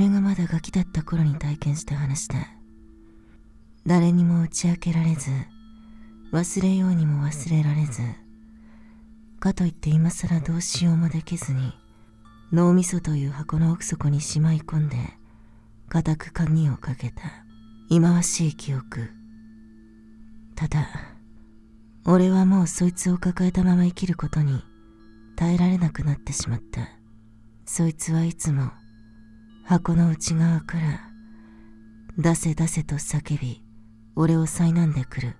俺がまだガキだった頃に体験した話だ誰にも打ち明けられず忘れようにも忘れられずかといって今更どうしようもできずに脳みそという箱の奥底にしまい込んで固く鍵をかけた忌まわしい記憶ただ俺はもうそいつを抱えたまま生きることに耐えられなくなってしまったそいつはいつも箱の内側から出せ出せと叫び俺を災難でくる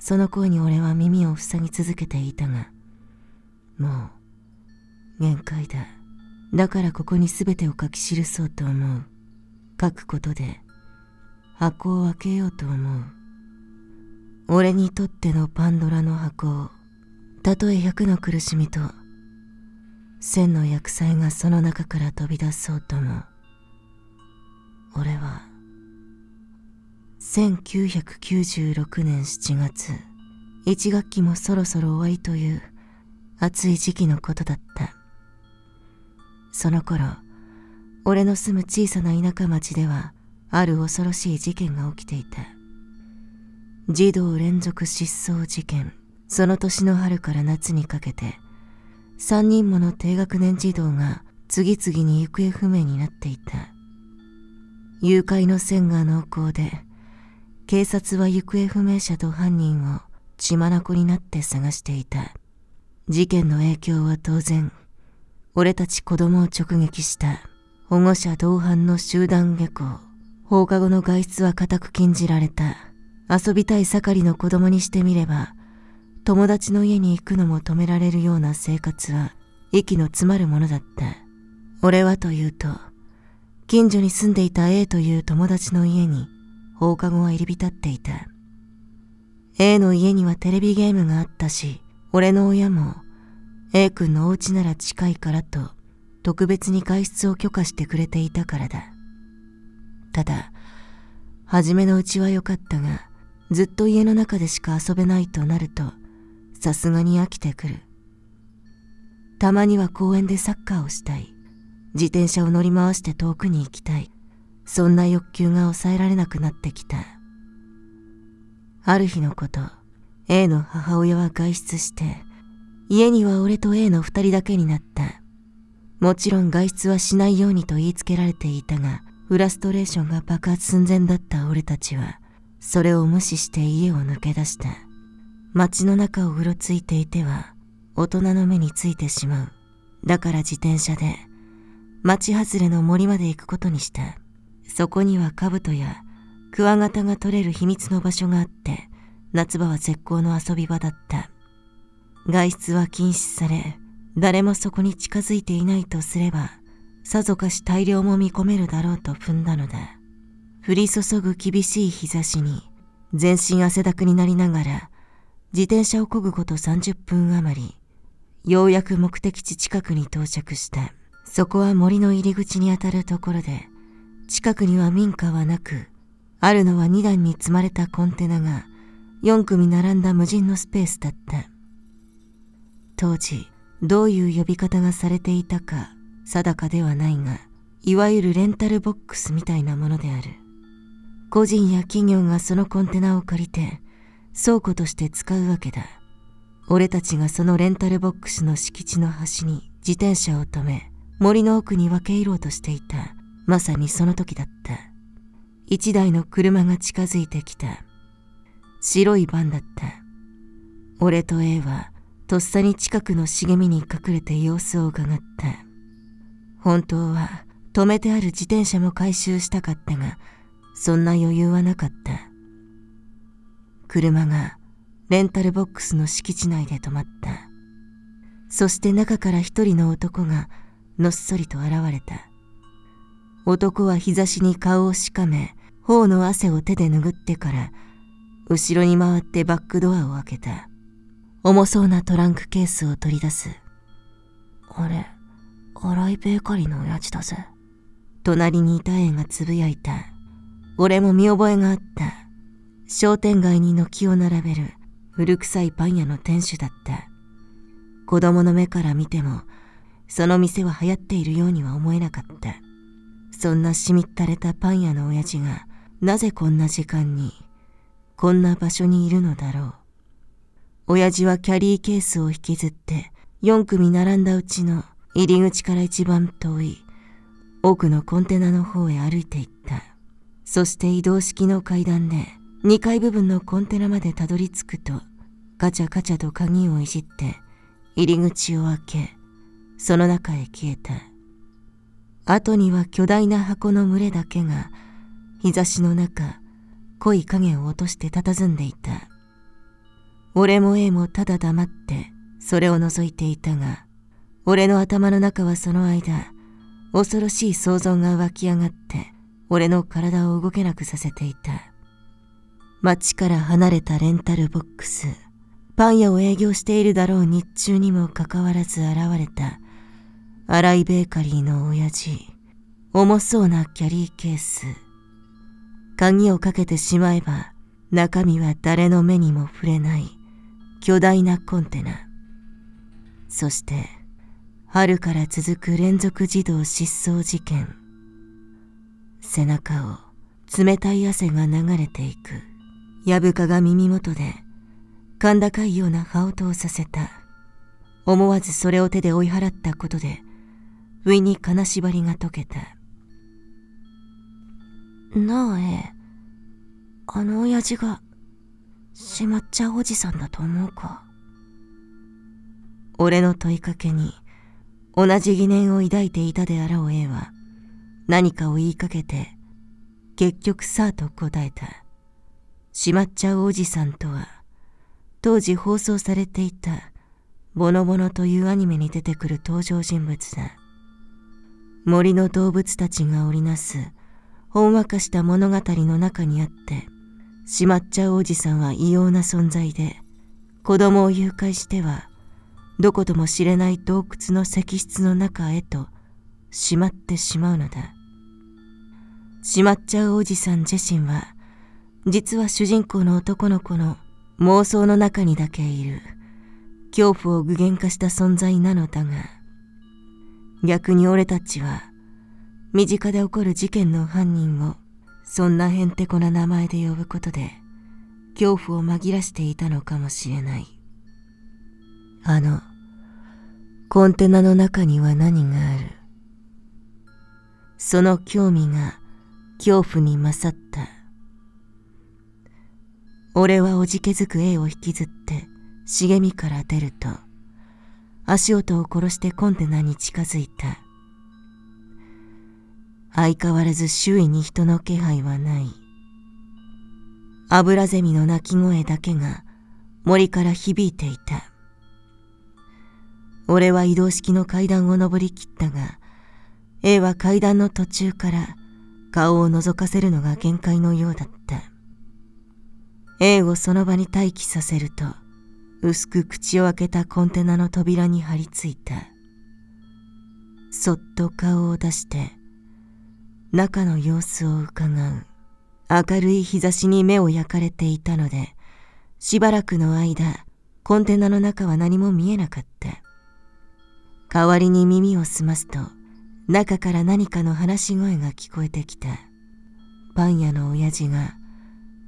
その声に俺は耳を塞ぎ続けていたがもう限界だだからここに全てを書き記そうと思う書くことで箱を開けようと思う俺にとってのパンドラの箱をたとえ百の苦しみと千の厄災がその中から飛び出そうとも俺は1996年7月1学期もそろそろ終わりという暑い時期のことだったその頃俺の住む小さな田舎町ではある恐ろしい事件が起きていた児童連続失踪事件その年の春から夏にかけて3人もの低学年児童が次々に行方不明になっていた誘拐の線が濃厚で警察は行方不明者と犯人を血眼になって探していた事件の影響は当然俺たち子供を直撃した保護者同伴の集団下校放課後の外出は固く禁じられた遊びたい盛りの子供にしてみれば友達の家に行くのも止められるような生活は息の詰まるものだった俺はというと近所に住んでいた A という友達の家に放課後は入り浸っていた。A の家にはテレビゲームがあったし、俺の親も A 君のお家なら近いからと特別に外出を許可してくれていたからだ。ただ、初めのうちは良かったが、ずっと家の中でしか遊べないとなると、さすがに飽きてくる。たまには公園でサッカーをしたい。自転車を乗り回して遠くに行きたい。そんな欲求が抑えられなくなってきた。ある日のこと、A の母親は外出して、家には俺と A の2人だけになった。もちろん外出はしないようにと言いつけられていたが、フラストレーションが爆発寸前だった俺たちは、それを無視して家を抜け出した。街の中をうろついていては、大人の目についてしまう。だから自転車で、町外れの森まで行くことにした。そこには兜やクワガタが取れる秘密の場所があって、夏場は絶好の遊び場だった。外出は禁止され、誰もそこに近づいていないとすれば、さぞかし大量も見込めるだろうと踏んだのだ。降り注ぐ厳しい日差しに、全身汗だくになりながら、自転車をこぐこと30分余り、ようやく目的地近くに到着した。そこは森の入り口にあたるところで、近くには民家はなく、あるのは2段に積まれたコンテナが4組並んだ無人のスペースだった。当時、どういう呼び方がされていたか定かではないが、いわゆるレンタルボックスみたいなものである。個人や企業がそのコンテナを借りて、倉庫として使うわけだ。俺たちがそのレンタルボックスの敷地の端に自転車を止め、森の奥に分け入ろうとしていたまさにその時だった一台の車が近づいてきた白いバンだった俺と A はとっさに近くの茂みに隠れて様子を伺った本当は止めてある自転車も回収したかったがそんな余裕はなかった車がレンタルボックスの敷地内で止まったそして中から一人の男がのっそりと現れた男は日差しに顔をしかめ頬の汗を手で拭ってから後ろに回ってバックドアを開けた重そうなトランクケースを取り出すあれ荒井ベーカリーのおやじだぜ隣にいた絵がつぶやいた俺も見覚えがあった商店街に軒を並べる古臭いパン屋の店主だった子供の目から見てもその店は流行っているようには思えなかったそんなしみったれたパン屋の親父がなぜこんな時間にこんな場所にいるのだろう親父はキャリーケースを引きずって4組並んだうちの入り口から一番遠い奥のコンテナの方へ歩いていったそして移動式の階段で2階部分のコンテナまでたどり着くとカチャカチャと鍵をいじって入り口を開けその中へ消えた。後には巨大な箱の群れだけが、日差しの中、濃い影を落として佇んでいた。俺も A もただ黙って、それを覗いていたが、俺の頭の中はその間、恐ろしい想像が湧き上がって、俺の体を動けなくさせていた。町から離れたレンタルボックス、パン屋を営業しているだろう日中にもかかわらず現れた荒井ベーカリーの親父、重そうなキャリーケース。鍵をかけてしまえば、中身は誰の目にも触れない巨大なコンテナ。そして、春から続く連続児童失踪事件。背中を冷たい汗が流れていく。ヤブカが耳元で、甲高いような羽音をさせた。思わずそれを手で追い払ったことで、不意に金縛りが解けた。なあ、ええ。あの親父が、しまっちゃおじさんだと思うか。俺の問いかけに、同じ疑念を抱いていたであろう A は、何かを言いかけて、結局さあと答えた。しまっちゃうおじさんとは、当時放送されていた、ボノボノというアニメに出てくる登場人物だ。森の動物たちが織りなすほんわかした物語の中にあってしまっちゃうおじさんは異様な存在で子供を誘拐してはどことも知れない洞窟の石室の中へとしまってしまうのだしまっちゃうおじさん自身は実は主人公の男の子の妄想の中にだけいる恐怖を具現化した存在なのだが逆に俺たちは身近で起こる事件の犯人をそんなへんてこな名前で呼ぶことで恐怖を紛らしていたのかもしれないあのコンテナの中には何があるその興味が恐怖に勝った俺はおじけづく A を引きずって茂みから出ると足音を殺してコンテナに近づいた。相変わらず周囲に人の気配はない。油ゼミの鳴き声だけが森から響いていた。俺は移動式の階段を登りきったが、A は階段の途中から顔を覗かせるのが限界のようだった。A をその場に待機させると、薄く口を開けたコンテナの扉に張り付いたそっと顔を出して中の様子をうかがう明るい日差しに目を焼かれていたのでしばらくの間コンテナの中は何も見えなかった代わりに耳を澄ますと中から何かの話し声が聞こえてきたパン屋の親父が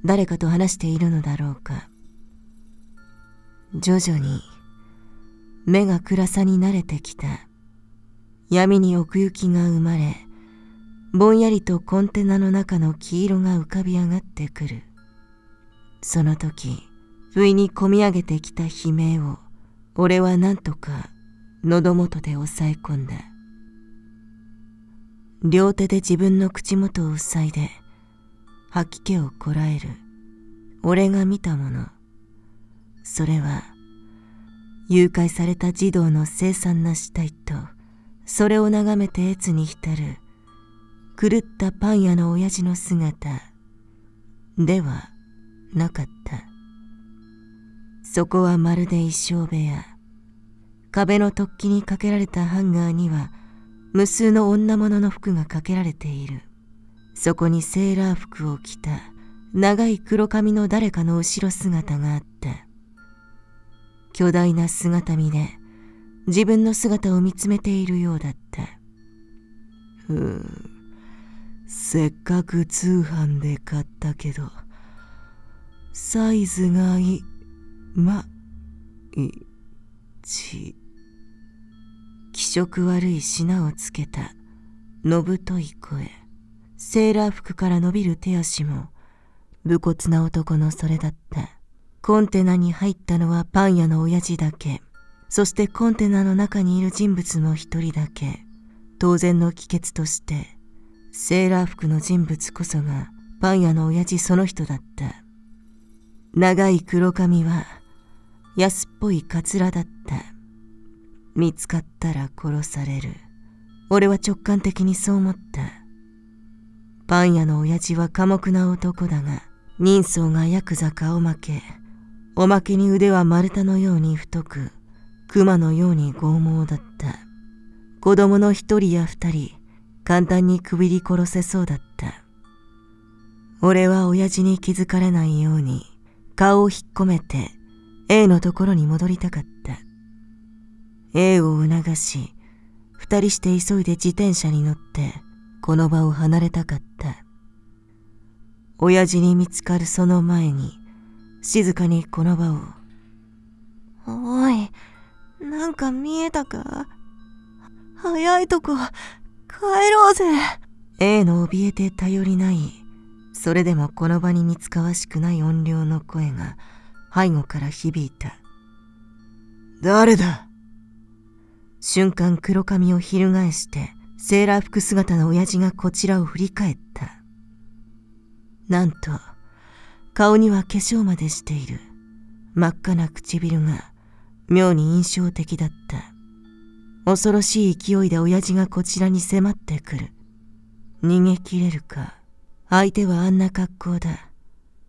誰かと話しているのだろうか徐々に目が暗さに慣れてきた闇に奥行きが生まれぼんやりとコンテナの中の黄色が浮かび上がってくるその時不意にこみ上げてきた悲鳴を俺は何とか喉元で抑え込んだ両手で自分の口元を塞いで吐き気をこらえる俺が見たものそれは誘拐された児童の凄惨な死体とそれを眺めて越に浸る狂ったパン屋の親父の姿ではなかったそこはまるで衣装部屋壁の突起にかけられたハンガーには無数の女物の服がかけられているそこにセーラー服を着た長い黒髪の誰かの後ろ姿があった巨大な姿見で自分の姿を見つめているようだったふうんせっかく通販で買ったけどサイズがいまいち気色悪い品をつけたのぶとい声セーラー服から伸びる手足も武骨な男のそれだったコンテナに入ったのはパン屋の親父だけ。そしてコンテナの中にいる人物も一人だけ。当然の帰結として、セーラー服の人物こそがパン屋の親父その人だった。長い黒髪は安っぽいカツラだった。見つかったら殺される。俺は直感的にそう思った。パン屋の親父は寡黙な男だが、人相がヤクザ顔負け。おまけに腕は丸太のように太く、熊のように剛毛だった。子供の一人や二人、簡単にくびり殺せそうだった。俺は親父に気づかれないように、顔を引っ込めて、A のところに戻りたかった。A を促し、二人して急いで自転車に乗って、この場を離れたかった。親父に見つかるその前に、静かにこの場を。おい、なんか見えたか早いとこ、帰ろうぜ。A の怯えて頼りない、それでもこの場に似つかわしくない音量の声が背後から響いた。誰だ瞬間黒髪を翻してセーラー服姿の親父がこちらを振り返った。なんと、顔には化粧までしている真っ赤な唇が妙に印象的だった恐ろしい勢いで親父がこちらに迫ってくる逃げ切れるか相手はあんな格好だ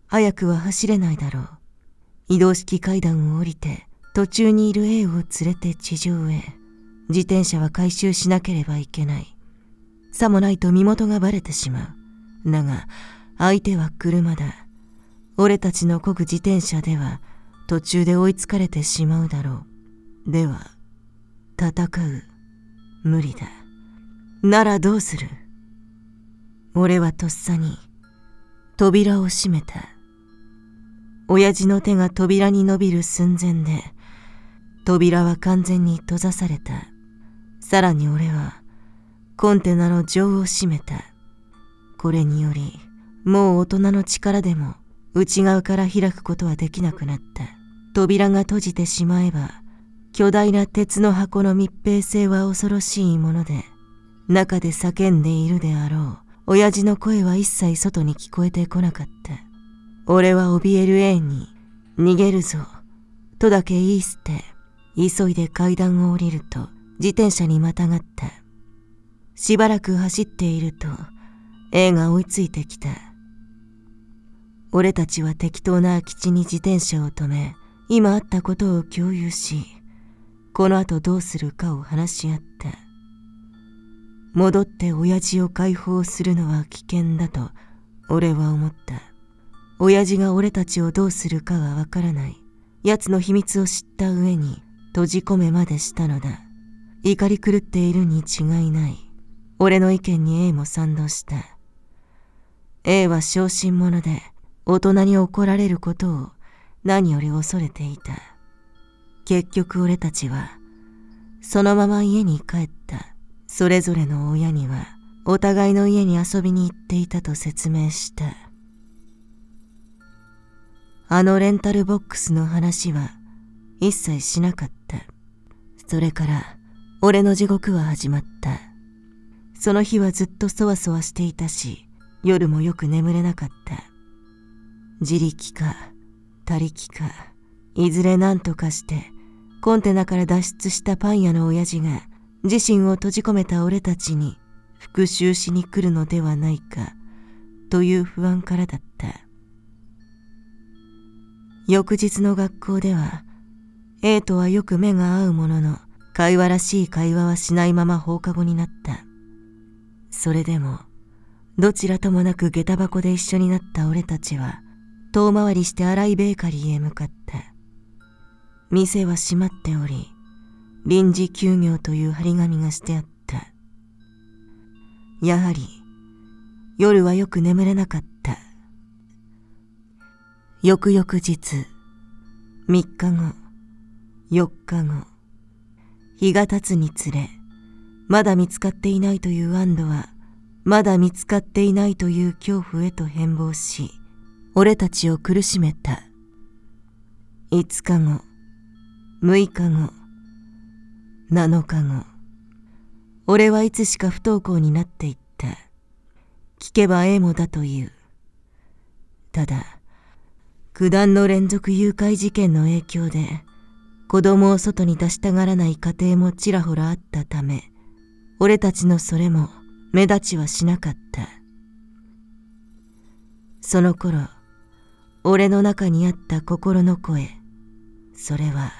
早くは走れないだろう移動式階段を降りて途中にいる A を連れて地上へ自転車は回収しなければいけないさもないと身元がバレてしまうだが相手は車だ俺たちのこぐ自転車では途中で追いつかれてしまうだろう。では、戦う。無理だ。ならどうする俺はとっさに扉を閉めた。親父の手が扉に伸びる寸前で、扉は完全に閉ざされた。さらに俺は、コンテナの錠を閉めた。これにより、もう大人の力でも内側から開くことはできなくなった扉が閉じてしまえば巨大な鉄の箱の密閉性は恐ろしいもので中で叫んでいるであろう親父の声は一切外に聞こえてこなかった俺は怯える A に逃げるぞとだけ言い捨て急いで階段を降りると自転車にまたがったしばらく走っていると A が追いついてきた俺たちは適当な空き地に自転車を止め、今あったことを共有し、この後どうするかを話し合って、戻って親父を解放するのは危険だと俺は思った。親父が俺たちをどうするかはわからない。奴の秘密を知った上に閉じ込めまでしたのだ。怒り狂っているに違いない。俺の意見に A も賛同した。A は小心者で、大人に怒られることを何より恐れていた。結局俺たちは、そのまま家に帰った。それぞれの親には、お互いの家に遊びに行っていたと説明した。あのレンタルボックスの話は一切しなかった。それから、俺の地獄は始まった。その日はずっとそわそわしていたし、夜もよく眠れなかった。自力か、他力か、いずれ何とかして、コンテナから脱出したパン屋の親父が、自身を閉じ込めた俺たちに復讐しに来るのではないか、という不安からだった。翌日の学校では、A とはよく目が合うものの、会話らしい会話はしないまま放課後になった。それでも、どちらともなく下駄箱で一緒になった俺たちは、遠回りして荒井ベーカリーへ向かった店は閉まっており臨時休業という張り紙がしてあったやはり夜はよく眠れなかった翌々日3日後4日後日が経つにつれまだ見つかっていないという安堵はまだ見つかっていないという恐怖へと変貌し俺たちを苦しめた。5日後、6日後、7日後、俺はいつしか不登校になっていった。聞けばええもだという。ただ、九段の連続誘拐事件の影響で、子供を外に出したがらない家庭もちらほらあったため、俺たちのそれも目立ちはしなかった。その頃、俺の中にあった心の声それは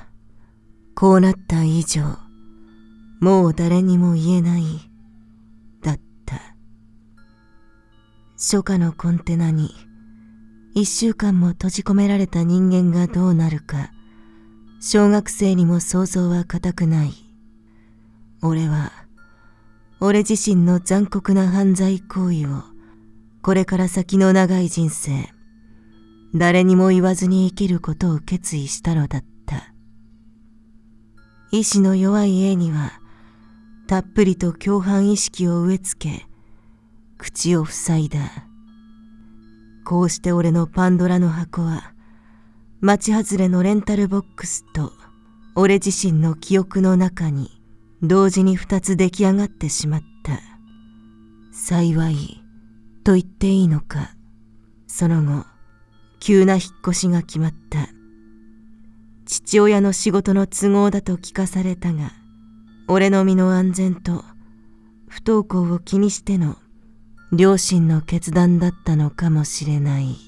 こうなった以上もう誰にも言えないだった初夏のコンテナに1週間も閉じ込められた人間がどうなるか小学生にも想像は固くない俺は俺自身の残酷な犯罪行為をこれから先の長い人生誰にも言わずに生きることを決意したのだった。意志の弱い A には、たっぷりと共犯意識を植え付け、口を塞いだ。こうして俺のパンドラの箱は、町外れのレンタルボックスと、俺自身の記憶の中に、同時に2つ出来上がってしまった。幸い、と言っていいのか、その後、急な引っ越しが決まった父親の仕事の都合だと聞かされたが俺の身の安全と不登校を気にしての両親の決断だったのかもしれない。